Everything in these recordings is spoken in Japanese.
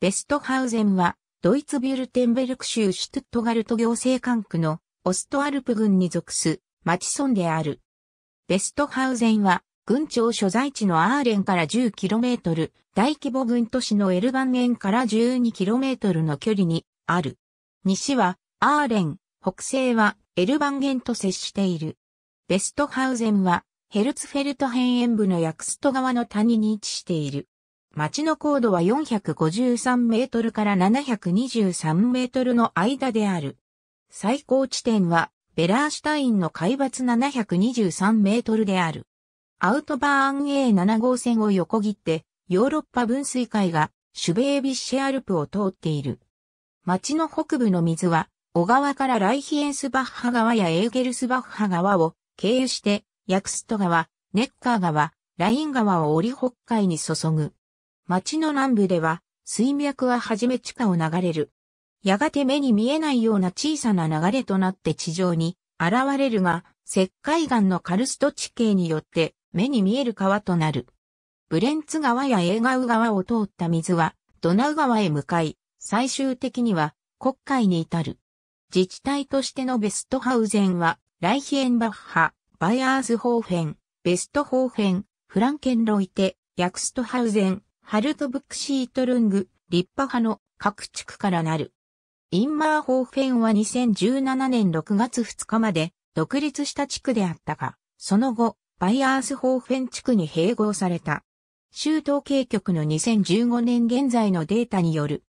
ベストハウゼンは、ドイツビュルテンベルク州シュトゥットガルト行政管区のオストアルプ郡に属す町村である。ベストハウゼンは、郡庁所在地のアーレンから 10km、大規模郡都市のエルバンゲンから 12km の距離にある。西はアーレン、北西はエルバンゲンと接している。ベストハウゼンは、ヘルツフェルト辺縁部のヤクスト川の谷に位置している。街の高度は453メートルから723メートルの間である。最高地点はベラーシュタインの海抜723メートルである。アウトバーン A7 号線を横切ってヨーロッパ分水海がシュベービッシェアルプを通っている。町の北部の水は小川からライヒエンスバッハ川やエーゲルスバッハ川を経由してヤクスト川、ネッカー川、ライン川を折り北海に注ぐ。町の南部では、水脈ははじめ地下を流れる。やがて目に見えないような小さな流れとなって地上に現れるが、石灰岩のカルスト地形によって目に見える川となる。ブレンツ川やエーガウ川を通った水はドナウ川へ向かい、最終的には国会に至る。自治体としてのベストハウゼンは、ライヒエンバッハ、バイアースホーフェン、ベストホーフェン、フランケンロイテ、ヤクストハウゼン、ハルトブックシートルング、立派派の各地区からなる。インマーホーフェンは2017年6月2日まで独立した地区であったが、その後、バイアースホーフェン地区に併合された。州統計局の2015年現在のデータによる。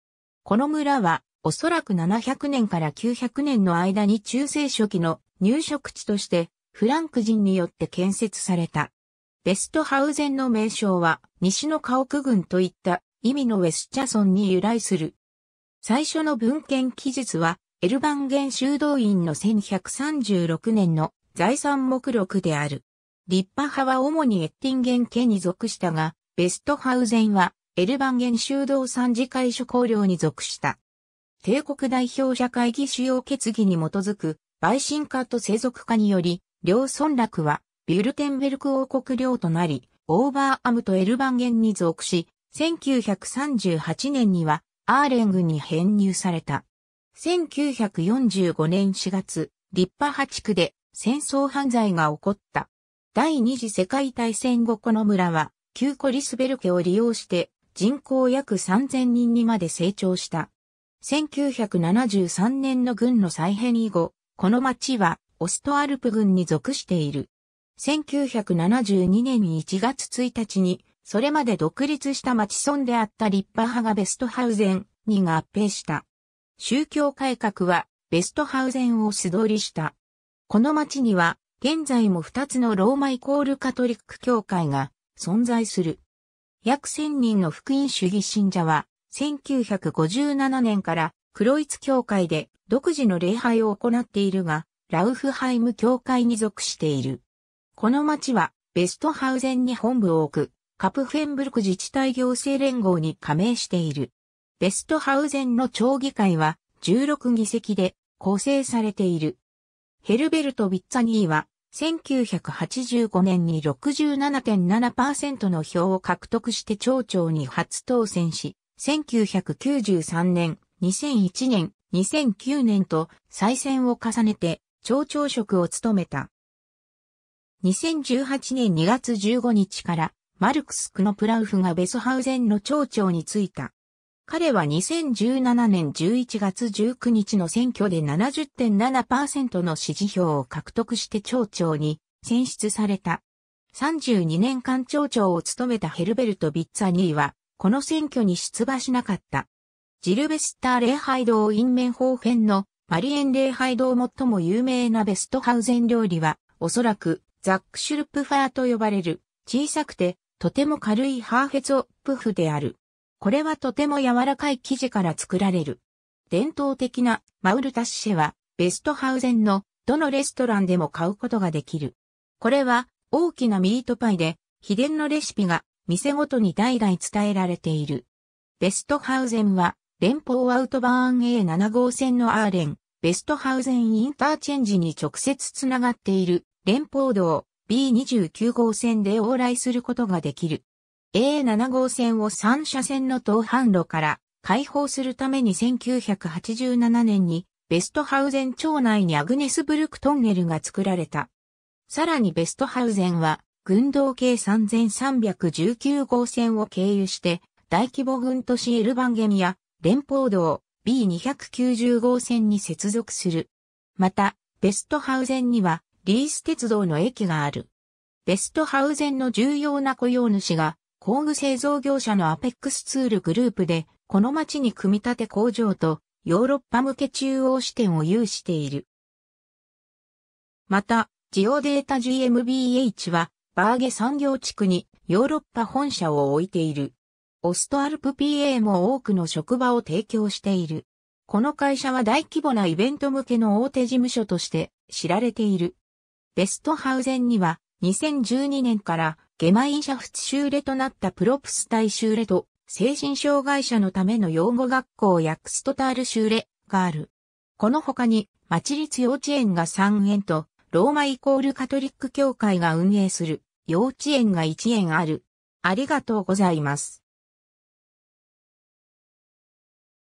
この村は、おそらく700年から900年の間に中世初期の入植地として、フランク人によって建設された。ベストハウゼンの名称は、西の家屋群といった意味のウェスチャソンに由来する。最初の文献記述は、エルバンゲン修道院の1136年の財産目録である。立派派は主にエッティンゲン家に属したが、ベストハウゼンはエルバンゲン修道参事会所公領に属した。帝国代表者会議主要決議に基づく、陪審家と世俗化により、両村落はビュルテンベルク王国領となり、オーバーアムとエルバンゲンに属し、1938年にはアーレン軍に編入された。1945年4月、立派8区で戦争犯罪が起こった。第二次世界大戦後この村は、旧コリスベルケを利用して人口約3000人にまで成長した。1973年の軍の再編以後、この町はオストアルプ軍に属している。1972年1月1日に、それまで独立した町村であった立派派がベストハウゼンに合併した。宗教改革はベストハウゼンを素通りした。この町には、現在も2つのローマイコールカトリック教会が存在する。約1000人の福音主義信者は、1957年から黒イツ教会で独自の礼拝を行っているが、ラウフハイム教会に属している。この町は、ベストハウゼンに本部を置く、カプフェンブルク自治体行政連合に加盟している。ベストハウゼンの町議会は、16議席で構成されている。ヘルベルト・ビッツァニーは、1985年に67.7%の票を獲得して町長に初当選し、1993年、2001年、2009年と再選を重ねて町長職を務めた。2018年2月15日からマルクス・クノプラウフがベソハウゼンの町長に就いた。彼は2017年11月19日の選挙で70.7%の支持票を獲得して町長に選出された。32年間町長を務めたヘルベルト・ビッツァニーは、この選挙に出馬しなかった。ジルベスター礼拝堂インメンホーフェンのマリエン礼拝堂最も有名なベストハウゼン料理は、おそらくザックシュルプファーと呼ばれる、小さくて、とても軽いハーフェツオップフである。これはとても柔らかい生地から作られる。伝統的なマウルタッシェは、ベストハウゼンのどのレストランでも買うことができる。これは大きなミートパイで、秘伝のレシピが店ごとに代々伝えられている。ベストハウゼンは、連邦アウトバーン A7 号線のアーレン、ベストハウゼンインターチェンジに直接つながっている連邦道 B29 号線で往来することができる。A7 号線を3車線の東半路から解放するために1987年にベストハウゼン町内にアグネスブルクトンネルが作られた。さらにベストハウゼンは軍道系3319号線を経由して大規模軍都市エルバンゲミや連邦道 B290 号線に接続する。また、ベストハウゼンにはリース鉄道の駅がある。ベストハウゼンの重要な雇用主が、工具製造業者のアペックスツールグループで、この町に組み立て工場とヨーロッパ向け中央支店を有している。また、ジオデータ GmbH は、バーゲ産業地区にヨーロッパ本社を置いている。オストアルプ PA も多くの職場を提供している。この会社は大規模なイベント向けの大手事務所として知られている。ベストハウゼンには、2012年から、ゲマインシャフツシューレとなったプロプスタイシューレと、精神障害者のための養護学校ヤクストタールシューレがある。この他に、町立幼稚園が3園と、ローマイコールカトリック教会が運営する幼稚園が1園ある。ありがとうございます。